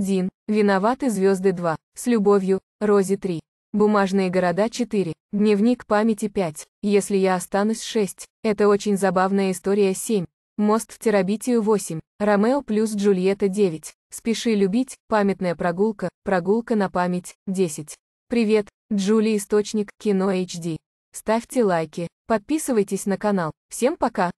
1. Виноваты звезды 2. С любовью, Рози 3. Бумажные города 4. Дневник памяти 5. Если я останусь 6. Это очень забавная история 7. Мост в Терабитию 8. Ромео плюс Джульетта 9. Спеши любить, памятная прогулка, прогулка на память 10. Привет, Джули Источник, Кино HD. Ставьте лайки, подписывайтесь на канал. Всем пока!